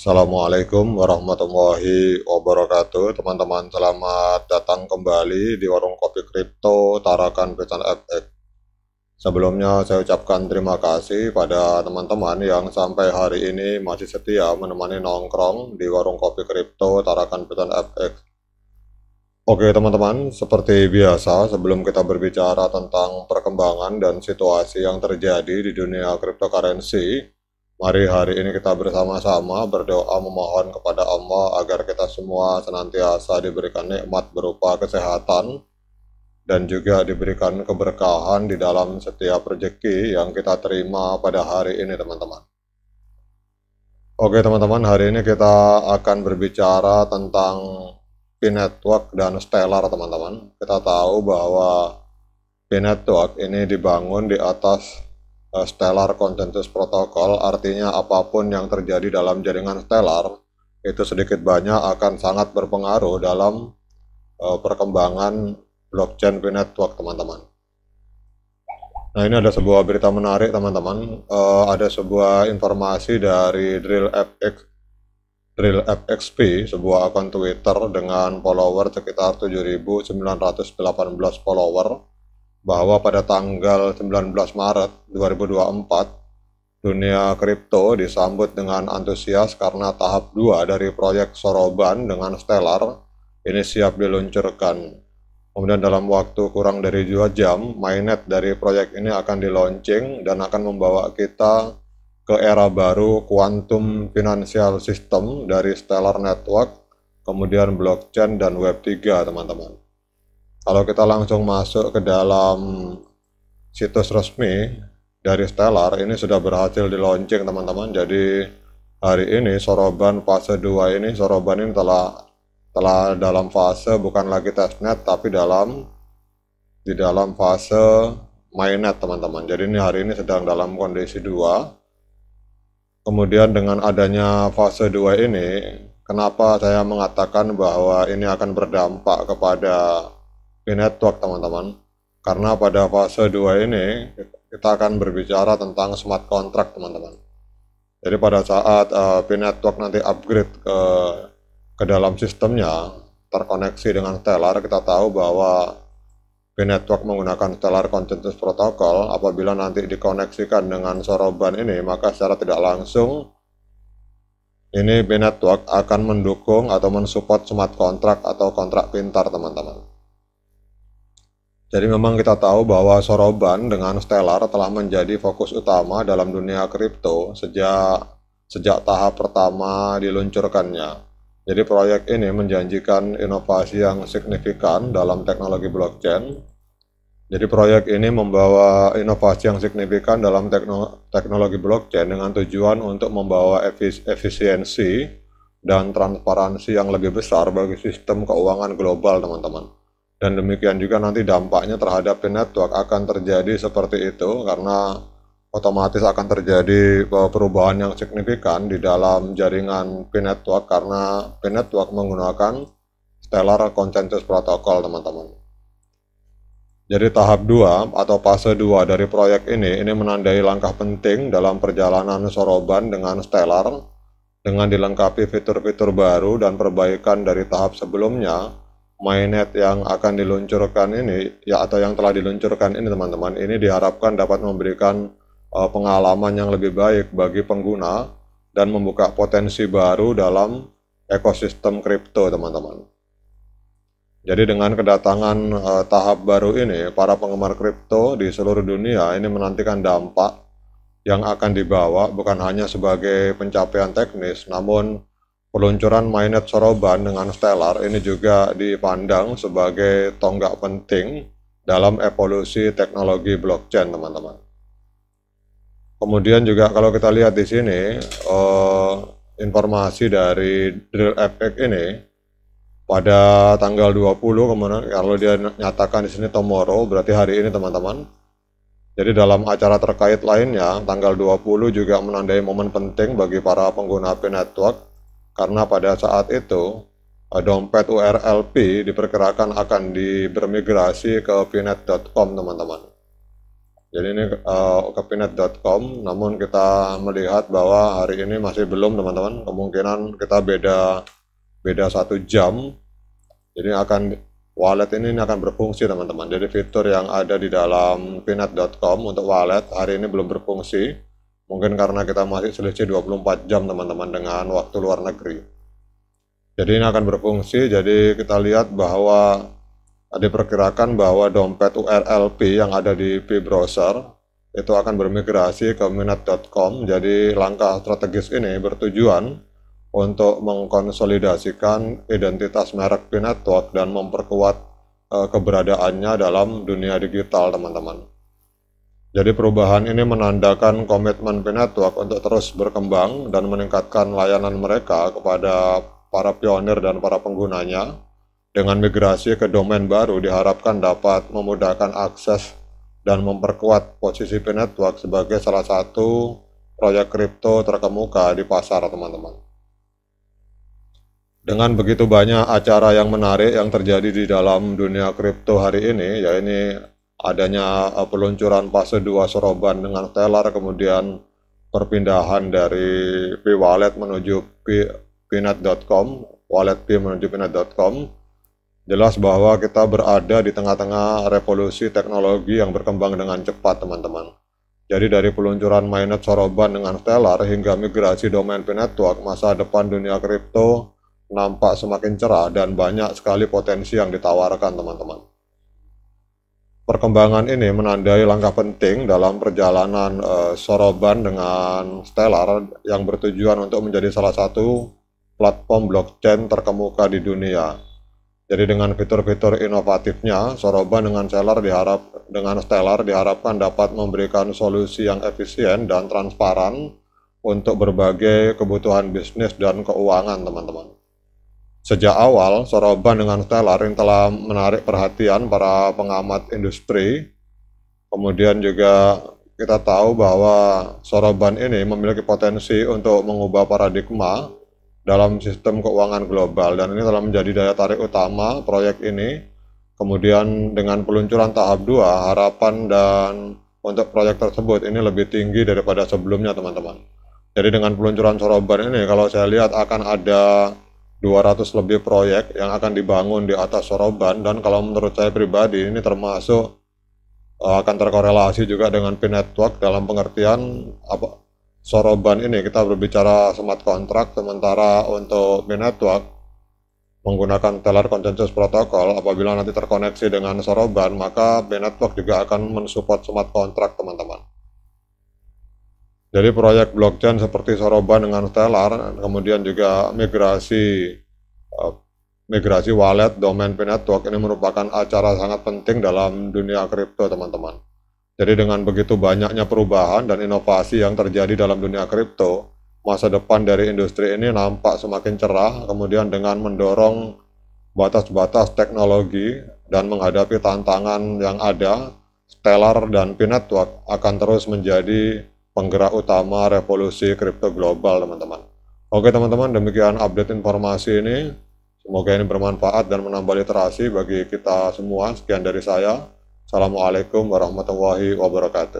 Assalamualaikum warahmatullahi wabarakatuh Teman-teman selamat datang kembali di Warung Kopi Kripto Tarakan petan FX Sebelumnya saya ucapkan terima kasih pada teman-teman yang sampai hari ini masih setia menemani nongkrong di Warung Kopi Kripto Tarakan petan FX Oke teman-teman, seperti biasa sebelum kita berbicara tentang perkembangan dan situasi yang terjadi di dunia cryptocurrency Mari hari ini kita bersama-sama berdoa memohon kepada Allah agar kita semua senantiasa diberikan nikmat berupa kesehatan dan juga diberikan keberkahan di dalam setiap rezeki yang kita terima pada hari ini teman-teman. Oke teman-teman, hari ini kita akan berbicara tentang P-Network dan Stellar teman-teman. Kita tahu bahwa P-Network ini dibangun di atas Eh, Stellar Consensus Protocol, artinya apapun yang terjadi dalam jaringan Stellar itu sedikit banyak akan sangat berpengaruh dalam uh, perkembangan blockchain network teman-teman. Nah ini ada sebuah berita menarik teman-teman. Uh, ada sebuah informasi dari Drill FX, Drill FXP, sebuah akun Twitter dengan follower sekitar 7.918 follower bahwa pada tanggal 19 Maret 2024, dunia kripto disambut dengan antusias karena tahap 2 dari proyek Soroban dengan Stellar ini siap diluncurkan. Kemudian dalam waktu kurang dari 2 jam, mainnet dari proyek ini akan dilaunching dan akan membawa kita ke era baru quantum financial system dari Stellar Network, kemudian blockchain dan Web3 teman-teman. Kalau kita langsung masuk ke dalam situs resmi dari Stellar, ini sudah berhasil di launching teman-teman. Jadi hari ini Soroban fase 2 ini, Soroban ini telah telah dalam fase bukan lagi testnet tapi dalam di dalam fase mainnet teman-teman. Jadi ini hari ini sedang dalam kondisi 2. Kemudian dengan adanya fase 2 ini, kenapa saya mengatakan bahwa ini akan berdampak kepada di network teman-teman karena pada fase 2 ini kita akan berbicara tentang smart contract teman-teman jadi pada saat uh, P network nanti upgrade ke ke dalam sistemnya terkoneksi dengan Stellar kita tahu bahwa P network menggunakan Stellar Consensus Protocol apabila nanti dikoneksikan dengan Soroban ini maka secara tidak langsung ini B Network akan mendukung atau mensupport smart contract atau kontrak pintar teman-teman. Jadi memang kita tahu bahwa Soroban dengan Stellar telah menjadi fokus utama dalam dunia kripto sejak sejak tahap pertama diluncurkannya. Jadi proyek ini menjanjikan inovasi yang signifikan dalam teknologi blockchain. Jadi proyek ini membawa inovasi yang signifikan dalam teknologi blockchain dengan tujuan untuk membawa efisiensi dan transparansi yang lebih besar bagi sistem keuangan global, teman-teman. Dan demikian juga nanti dampaknya terhadap network akan terjadi seperti itu karena otomatis akan terjadi eh, perubahan yang signifikan di dalam jaringan pin network karena pin network menggunakan Stellar Consensus Protocol teman-teman. Jadi tahap 2 atau fase 2 dari proyek ini, ini menandai langkah penting dalam perjalanan Soroban dengan Stellar dengan dilengkapi fitur-fitur baru dan perbaikan dari tahap sebelumnya mainnet yang akan diluncurkan ini ya atau yang telah diluncurkan ini teman-teman ini diharapkan dapat memberikan uh, pengalaman yang lebih baik bagi pengguna dan membuka potensi baru dalam ekosistem kripto teman-teman. Jadi dengan kedatangan uh, tahap baru ini para penggemar kripto di seluruh dunia ini menantikan dampak yang akan dibawa bukan hanya sebagai pencapaian teknis namun Peluncuran mainnet Soroban dengan Stellar ini juga dipandang sebagai tonggak penting dalam evolusi teknologi blockchain, teman-teman. Kemudian juga kalau kita lihat di sini, eh, informasi dari Drill FX ini, pada tanggal 20 kemudian kalau dia nyatakan di sini tomorrow berarti hari ini teman-teman. Jadi dalam acara terkait lainnya tanggal 20 juga menandai momen penting bagi para pengguna API network karena pada saat itu eh, dompet URLP diperkirakan akan dibermigrasi ke pinet.com teman-teman. Jadi ini uh, ke pinet.com, namun kita melihat bahwa hari ini masih belum teman-teman. Kemungkinan kita beda beda satu jam. Jadi akan wallet ini akan berfungsi teman-teman. Jadi fitur yang ada di dalam pinet.com untuk wallet hari ini belum berfungsi Mungkin karena kita masih selisih 24 jam teman-teman dengan waktu luar negeri. Jadi ini akan berfungsi, jadi kita lihat bahwa diperkirakan bahwa dompet URLP yang ada di P-Browser itu akan bermigrasi ke minat.com. Jadi langkah strategis ini bertujuan untuk mengkonsolidasikan identitas merek P Network dan memperkuat eh, keberadaannya dalam dunia digital, teman-teman. Jadi perubahan ini menandakan komitmen Pinetwork untuk terus berkembang dan meningkatkan layanan mereka kepada para pionir dan para penggunanya. Dengan migrasi ke domain baru diharapkan dapat memudahkan akses dan memperkuat posisi Pinetwork sebagai salah satu proyek kripto terkemuka di pasar teman-teman. Dengan begitu banyak acara yang menarik yang terjadi di dalam dunia kripto hari ini, ya ini adanya eh, peluncuran fase 2 soroban dengan Stellar kemudian perpindahan dari P wallet menuju P pinet.com wallet P menuju pinet.com jelas bahwa kita berada di tengah-tengah revolusi teknologi yang berkembang dengan cepat teman-teman jadi dari peluncuran mainnet soroban dengan Stellar hingga migrasi domain P masa depan dunia kripto nampak semakin cerah dan banyak sekali potensi yang ditawarkan teman-teman perkembangan ini menandai langkah penting dalam perjalanan uh, Soroban dengan Stellar yang bertujuan untuk menjadi salah satu platform blockchain terkemuka di dunia. Jadi dengan fitur-fitur inovatifnya, Soroban dengan Stellar diharap dengan Stellar diharapkan dapat memberikan solusi yang efisien dan transparan untuk berbagai kebutuhan bisnis dan keuangan, teman-teman. Sejak awal, Soroban dengan Stellar yang telah menarik perhatian para pengamat industri. Kemudian juga kita tahu bahwa Soroban ini memiliki potensi untuk mengubah paradigma dalam sistem keuangan global dan ini telah menjadi daya tarik utama proyek ini. Kemudian dengan peluncuran tahap 2, harapan dan untuk proyek tersebut ini lebih tinggi daripada sebelumnya teman-teman. Jadi dengan peluncuran Soroban ini kalau saya lihat akan ada 200 lebih proyek yang akan dibangun di atas Soroban dan kalau menurut saya pribadi ini termasuk uh, akan terkorelasi juga dengan P network dalam pengertian apa Soroban ini kita berbicara smart contract sementara untuk P network menggunakan Teller Consensus protokol apabila nanti terkoneksi dengan Soroban maka P network juga akan mensupport smart contract teman-teman. Jadi proyek blockchain seperti Soroban dengan Stellar, kemudian juga migrasi eh, migrasi wallet domain P network ini merupakan acara sangat penting dalam dunia kripto teman-teman. Jadi dengan begitu banyaknya perubahan dan inovasi yang terjadi dalam dunia kripto, masa depan dari industri ini nampak semakin cerah kemudian dengan mendorong batas-batas teknologi dan menghadapi tantangan yang ada, Stellar dan Pinetwork akan terus menjadi penggerak utama revolusi kripto global teman-teman. Oke teman-teman, demikian update informasi ini. Semoga ini bermanfaat dan menambah literasi bagi kita semua. Sekian dari saya. Assalamualaikum warahmatullahi wabarakatuh.